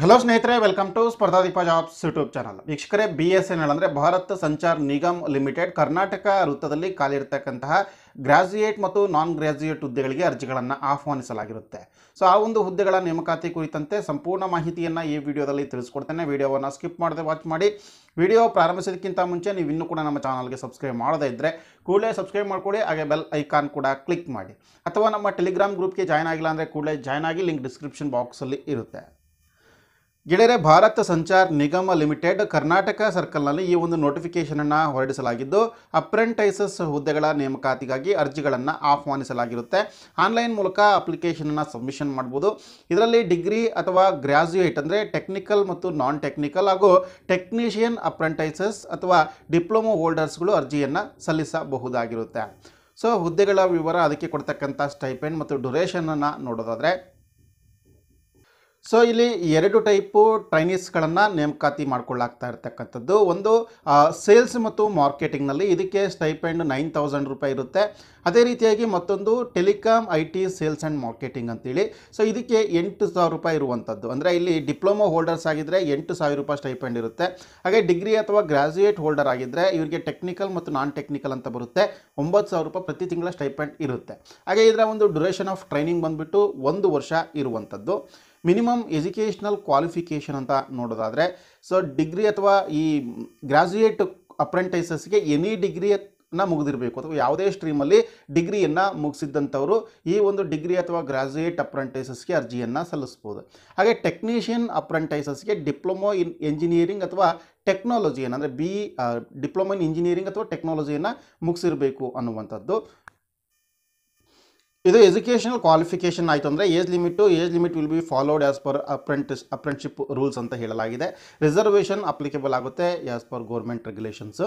hello ಸ್ನೇಹಿತರೆ welcome to Spardhadeepa jobs YouTube channel ವೀಕ್ಷಕರೇ B S N L ಅಂದರೆ Bharat Sanchar Nigam limited Karnataka ವೃತ್ತದಲ್ಲಿ ಖಾಲಿರ್ತಕ್ಕಂತಹ ಗ್ರಾಜ್ಯುಯೇಟ್ ಮತ್ತು ನಾನ್ ಗ್ರ್ಯಾಜುಯೇಟ್ ಹುದ್ದೆಗಳಿಗೆ ಅರ್ಜಿಗಳನ್ನು ಆಹ್ವಾನಿಸಲಾಗಿರುತ್ತೆ ಸೊ ಆ ಒಂದು ಹುದ್ದೆಗಳ ನೇಮಕಾತಿ ಕುರಿತಂತೆ ಸಂಪೂರ್ಣ ಮಾಹಿತಿಯನ್ನು ಈ ವಿಡಿಯೋದಲ್ಲಿ ತಿಳಿಸ್ಕೊಡ್ತೇನೆ ವಿಡಿಯೋವನ್ನು ಸ್ಕಿಪ್ ಮಾಡದೆ ವಾಚ್ ಮಾಡಿ ವಿಡಿಯೋ ಪ್ರಾರಂಭಿಸೋದಕ್ಕಿಂತ ಮುಂಚೆ ನೀವು ಇನ್ನೂ ಕೂಡ ನಮ್ಮ ಚಾನಲ್ಗೆ ಸಬ್ಸ್ಕ್ರೈಬ್ ಮಾಡದೇ ಇದ್ದರೆ ಕೂಡಲೇ ಸಬ್ಸ್ಕ್ರೈಬ್ ಮಾಡಿಕೊಡಿ ಹಾಗೆ ಬೆಲ್ ಐಕಾನ್ ಕೂಡ ಕ್ಲಿಕ್ ಮಾಡಿ ಅಥವಾ ನಮ್ಮ ಟೆಲಿಗ್ರಾಮ್ ಗ್ರೂಪ್ಗೆ ಜಾಯ್ನ್ ಆಗಿಲ್ಲ ಅಂದರೆ ಕೂಡಲೇ ಜಾಯ್ನ್ ಆಗಿ ಲಿಂಕ್ ಡಿಸ್ಕ್ರಿಪ್ಷನ್ ಬಾಕ್ಸಲ್ಲಿ ಇರುತ್ತೆ ಗೆಳೆಯರೆ ಭಾರತ ಸಂಚಾರ್ ನಿಗಮ ಲಿಮಿಟೆಡ್ ಕರ್ನಾಟಕ ಸರ್ಕಲ್ನಲ್ಲಿ ಈ ಒಂದು ನೋಟಿಫಿಕೇಷನನ್ನು ಹೊರಡಿಸಲಾಗಿದ್ದು ಅಪ್ರೆಂಟೈಸಸ್ ಹುದ್ದೆಗಳ ನೇಮಕಾತಿಗಾಗಿ ಅರ್ಜಿಗಳನ್ನು ಆಹ್ವಾನಿಸಲಾಗಿರುತ್ತೆ ಆನ್ಲೈನ್ ಮೂಲಕ ಅಪ್ಲಿಕೇಶನನ್ನು ಸಬ್ಮಿಷನ್ ಮಾಡ್ಬೋದು ಇದರಲ್ಲಿ ಡಿಗ್ರಿ ಅಥವಾ ಗ್ರ್ಯಾಜುಯೇಟ್ ಅಂದರೆ ಟೆಕ್ನಿಕಲ್ ಮತ್ತು ನಾನ್ ಟೆಕ್ನಿಕಲ್ ಹಾಗೂ ಟೆಕ್ನಿಷಿಯನ್ ಅಪ್ರೆಂಟೈಸಸ್ ಅಥವಾ ಡಿಪ್ಲೊಮೊ ಹೋಲ್ಡರ್ಸ್ಗಳು ಅರ್ಜಿಯನ್ನು ಸಲ್ಲಿಸಬಹುದಾಗಿರುತ್ತೆ ಸೊ ಹುದ್ದೆಗಳ ವಿವರ ಅದಕ್ಕೆ ಕೊಡ್ತಕ್ಕಂಥ ಸ್ಟೈಪೆಂಡ್ ಮತ್ತು ಅನ್ನು ನೋಡೋದಾದರೆ ಸೊ ಇಲ್ಲಿ ಎರಡು ಟೈಪು ಟ್ರೈನೀಸ್ಗಳನ್ನು ನೇಮಕಾತಿ ಮಾಡ್ಕೊಳ್ಳಾಗ್ತಾ ಇರ್ತಕ್ಕಂಥದ್ದು ಒಂದು ಸೇಲ್ಸ್ ಮತ್ತು ಮಾರ್ಕೆಟಿಂಗ್ನಲ್ಲಿ ಇದಕ್ಕೆ ಸ್ಟೈಪೆಂಡ್ ನೈನ್ ತೌಸಂಡ್ ರೂಪಾಯಿ ಇರುತ್ತೆ ಅದೇ ರೀತಿಯಾಗಿ ಮತ್ತೊಂದು telecom I T sales and marketing ಅಂತೇಳಿ ಸೊ ಇದಕ್ಕೆ ಎಂಟು ಸಾವಿರ ರೂಪಾಯಿ ಇರುವಂಥದ್ದು ಅಂದರೆ ಇಲ್ಲಿ ಡಿಪ್ಲೊಮಾ ಹೋಲ್ಡರ್ಸ್ ಆಗಿದ್ದರೆ ಎಂಟು ಸಾವಿರ ರೂಪಾಯಿ ಸ್ಟೈಪೆಂಡ್ ಇರುತ್ತೆ ಹಾಗೆ ಡಿಗ್ರಿ ಅಥವಾ ಗ್ರ್ಯಾಜುಯೇಟ್ ಹೋಲ್ಡರ್ ಆಗಿದ್ದರೆ ಇವರಿಗೆ ಟೆಕ್ನಿಕಲ್ ಮತ್ತು ನಾನ್ ಟೆಕ್ನಿಕಲ್ ಅಂತ ಬರುತ್ತೆ ಒಂಬತ್ತು ಸಾವಿರ ರೂಪಾಯಿ ಪ್ರತಿ ತಿಂಗಳ ಸ್ಟೈಪೆಂಡ್ ಇರುತ್ತೆ ಹಾಗೆ ಇದರ ಒಂದು ಡ್ಯೂರೇಷನ್ ಆಫ್ ಟ್ರೈನಿಂಗ್ ಬಂದುಬಿಟ್ಟು ಒಂದು ವರ್ಷ ಇರುವಂಥದ್ದು ಮಿನಿಮಮ್ ಎಜುಕೇಷನಲ್ ಕ್ವಾಲಿಫಿಕೇಷನ್ ಅಂತ ನೋಡೋದಾದರೆ ಸೊ ಡಿಗ್ರಿ ಅಥವಾ ಈ ಗ್ರ್ಯಾಜುಯೇಟ್ ಅಪ್ರೆಂಟೈಸಸ್ಗೆ ಎನಿ ಡಿಗ್ರಿ ನ ಮುಗಿದಿರಬೇಕು ಅಥವಾ ಯಾವುದೇ ಸ್ಟ್ರೀಮಲ್ಲಿ ಡಿಗ್ರಿಯನ್ನು ಮುಗಿಸಿದ್ದಂಥವರು ಈ ಒಂದು ಡಿಗ್ರಿ ಅಥವಾ ಗ್ರಾಜುಯೇಟ್ ಅಪ್ರೆಂಟೈಸಸ್ಗೆ ಅರ್ಜಿಯನ್ನು ಸಲ್ಲಿಸ್ಬೋದು ಹಾಗೆ ಟೆಕ್ನಿಷಿಯನ್ ಅಪ್ರೆಂಟೈಸಸ್ಗೆ ಡಿಪ್ಲೊಮೊ ಇನ್ ಎಂಜಿನಿಯರಿಂಗ್ ಅಥವಾ ಟೆಕ್ನಾಲಜಿಯನ್ನು ಅಂದರೆ ಬಿ ಡಿಪ್ಲೊಮೊ ಇನ್ ಇಂಜಿನಿಯರಿಂಗ್ ಅಥವಾ ಟೆಕ್ನಾಲಜಿಯನ್ನು ಮುಗಿಸಿರಬೇಕು ಅನ್ನುವಂಥದ್ದು ಇದು ಎಜುಕೇಷನಲ್ ಕ್ವಾಲಿಫಿಕೇಷನ್ ಆಯಿತು ಅಂದರೆ age limit age limit will be followed as per apprentice apprenticeship rules ಅಂತ ಹೇಳಲಾಗಿದೆ ರಿಸರ್ವೇಷನ್ ಅಪ್ಲಿಕೇಬಲ್ ಆಗುತ್ತೆ as per government regulations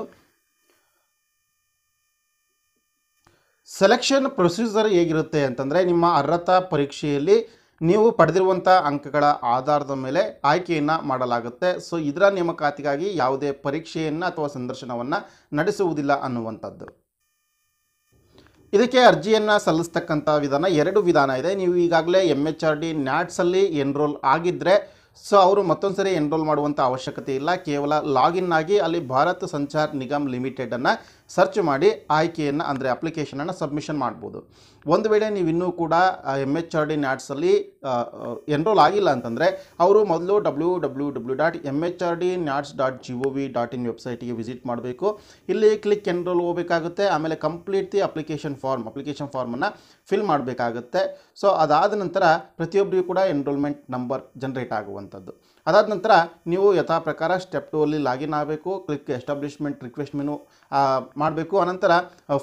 selection procedure ಹೇಗಿರುತ್ತೆ ಅಂತಂದರೆ ನಿಮ್ಮ ಅರ್ಹತಾ ಪರೀಕ್ಷೆಯಲ್ಲಿ ನೀವು ಪಡೆದಿರುವಂಥ ಅಂಕಗಳ ಆಧಾರದ ಮೇಲೆ ಆಯ್ಕೆಯನ್ನು ಮಾಡಲಾಗುತ್ತೆ ಸೊ ಇದರ ನೇಮಕಾತಿಗಾಗಿ ಯಾವುದೇ ಪರೀಕ್ಷೆಯನ್ನು ಅಥವಾ ಸಂದರ್ಶನವನ್ನು ನಡೆಸುವುದಿಲ್ಲ ಅನ್ನುವಂಥದ್ದು ಇದಕ್ಕೆ ಅರ್ಜಿಯನ್ನು ಸಲ್ಲಿಸ್ತಕ್ಕಂಥ ವಿಧಾನ ಎರಡು ವಿಧಾನ ಇದೆ ನೀವು ಈಗಾಗಲೇ ಎಮ್ ಎಚ್ ಆರ್ ಡಿ ನ್ಯಾಟ್ಸಲ್ಲಿ ಎನ್ರೋಲ್ ಆಗಿದ್ದರೆ ಸೊ ಅವರು ಮತ್ತೊಂದು ಸರಿ ಎನ್ರೋಲ್ ಮಾಡುವಂಥ ಅವಶ್ಯಕತೆ ಇಲ್ಲ ಕೇವಲ ಲಾಗಿನ್ ಆಗಿ ಅಲ್ಲಿ ಭಾರತ್ ಸಂಚಾರ್ ನಿಗಮ್ ಲಿಮಿಟೆಡನ್ನು ಸರ್ಚ್ ಮಾಡಿ ಆಯ್ಕೆಯನ್ನು ಅಂದರೆ ಅಪ್ಲಿಕೇಶನನ್ನು ಸಬ್ಮಿಷನ್ ಮಾಡ್ಬೋದು ಒಂದು ವೇಳೆ ನೀವು ಇನ್ನೂ ಕೂಡ ಎಮ್ ಎಚ್ ಆರ್ ಡಿ ನ್ಯಾಟ್ಸಲ್ಲಿ ಎನ್ರೋಲ್ ಆಗಿಲ್ಲ ಅಂತಂದರೆ ಅವರು ಮೊದಲು W W W dot M H R D NATS dot G O V dot in ವೆಬ್ಸೈಟಿಗೆ ವಿಸಿಟ್ ಮಾಡಬೇಕು ಇಲ್ಲಿ ಕ್ಲಿಕ್ ಎನ್ರೋಲ್ ಹೋಗಬೇಕಾಗುತ್ತೆ ಆಮೇಲೆ complete the application form application ಫಾರ್ಮನ್ನು ಫಿಲ್ ಮಾಡಬೇಕಾಗುತ್ತೆ ಸೊ ಅದಾದ ನಂತರ ಪ್ರತಿಯೊಬ್ಬರಿಗೂ ಕೂಡ ಎನ್ರೋಲ್ಮೆಂಟ್ ನಂಬರ್ ಜನ್ರೇಟ್ ಆಗುವಂಥದ್ದು ಅದಾದ ನಂತರ ನೀವು ಯಥಾ ಪ್ರಕಾರ ಸ್ಟೆಪ್ ಟು ಅಲ್ಲಿ ಲಾಗಿನ್ ಆಗಬೇಕು ಕ್ಲಿಕ್ ಎಸ್ಟಾಬ್ಲಿಷ್ಮೆಂಟ್ ರಿಕ್ವೆಸ್ಟ್ ಮೆನು ಮಾಡಬೇಕು ಆನಂತರ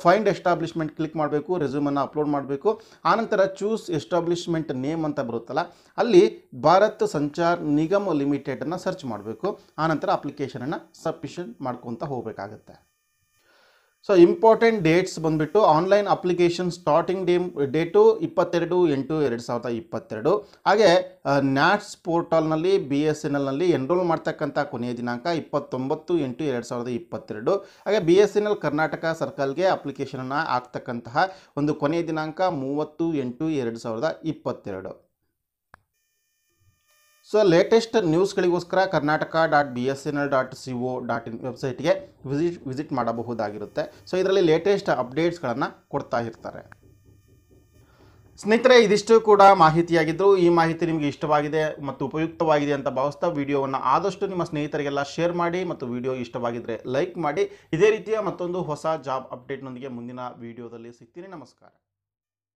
ಫೈಂಡ್ ಎಸ್ಟಾಬ್ಲಿಷ್ಮೆಂಟ್ ಕ್ಲಿಕ್ ಮಾಡಬೇಕು ರೆಸ್ಯೂಮನ್ನು ಅಪ್ಲೋಡ್ ಮಾಡಬೇಕು ಆನಂತರ ಚೂಸ್ ಎಸ್ಟಾಬ್ಲಿಷ್ಮೆಂಟ್ ನೇಮ್ ಅಂತ ಬರುತ್ತಲ್ಲ ಅಲ್ಲಿ ಭಾರತ್ ಸಂಚಾರ್ ನಿಗಮ ಲಿಮಿಟೆಡನ್ನು ಸರ್ಚ್ ಮಾಡಬೇಕು ಆನಂತರ ಅಪ್ಲಿಕೇಶನನ್ನು ಸಬ್ಮಿಷನ್ ಮಾಡ್ಕೊತ ಹೋಗಬೇಕಾಗತ್ತೆ ಸೊ ಇಂಪಾರ್ಟೆಂಟ್ ಡೇಟ್ಸ್ ಬಂದುಬಿಟ್ಟು online application starting day date ಇಪ್ಪತ್ತೆರಡು ಎಂಟು ಎರಡು ಸಾವಿರದ ಇಪ್ಪತ್ತೆರಡು ಹಾಗೆ ನ್ಯಾಟ್ಸ್ ಪೋರ್ಟಲ್ನಲ್ಲಿ ಬಿ ಎಸ್ ಎನ್ ಎಲ್ನಲ್ಲಿ ಎನ್ರೋಲ್ ಮಾಡ್ತಕ್ಕಂಥ ಕೊನೆಯ ದಿನಾಂಕ ಇಪ್ಪತ್ತೊಂಬತ್ತು ಎಂಟು ಎರಡು ಸಾವಿರದ ಇಪ್ಪತ್ತೆರಡು ಹಾಗೆ B S N L Karnataka ಸರ್ಕಲ್ಗೆ ಅಪ್ಲಿಕೇಶನನ್ನು ಹಾಕ್ತಕ್ಕಂತಹ ಒಂದು ಕೊನೆಯ ದಿನಾಂಕ ಮೂವತ್ತು ಎಂಟು ಎರಡು ಸಾವಿರದ ಇಪ್ಪತ್ತೆರಡು ಸೊ ಲೇಟೆಸ್ಟ್ ನ್ಯೂಸ್ಗಳಿಗೋಸ್ಕರ Karnataka dot B S N L dot C O dot in ವೆಬ್ಸೈಟ್ಗೆ ವಿಸಿಟ್ ವಿಸಿಟ್ ಮಾಡಬಹುದಾಗಿರುತ್ತೆ ಸೊ ಇದರಲ್ಲಿ ಲೇಟೆಸ್ಟ್ ಅಪ್ಡೇಟ್ಸ್ಗಳನ್ನು ಕೊಡ್ತಾ ಇರ್ತಾರೆ ಸ್ನೇಹಿತರೆ ಇದಿಷ್ಟು ಕೂಡ ಮಾಹಿತಿಯಾಗಿದ್ದರು ಈ ಮಾಹಿತಿ ನಿಮಗೆ ಇಷ್ಟವಾಗಿದೆ ಮತ್ತು ಉಪಯುಕ್ತವಾಗಿದೆ ಅಂತ ಭಾವಿಸ್ತಾ ವಿಡಿಯೋವನ್ನು ಆದಷ್ಟು ನಿಮ್ಮ ಸ್ನೇಹಿತರಿಗೆಲ್ಲ ಶೇರ್ ಮಾಡಿ ಮತ್ತು ವಿಡಿಯೋ ಇಷ್ಟವಾಗಿದ್ದರೆ ಲೈಕ್ ಮಾಡಿ ಇದೇ ರೀತಿಯ ಮತ್ತೊಂದು ಹೊಸ ಜಾಬ್ ಅಪ್ಡೇಟ್ನೊಂದಿಗೆ ಮುಂದಿನ ವಿಡಿಯೋದಲ್ಲಿ ಸಿಗ್ತೀನಿ ನಮಸ್ಕಾರ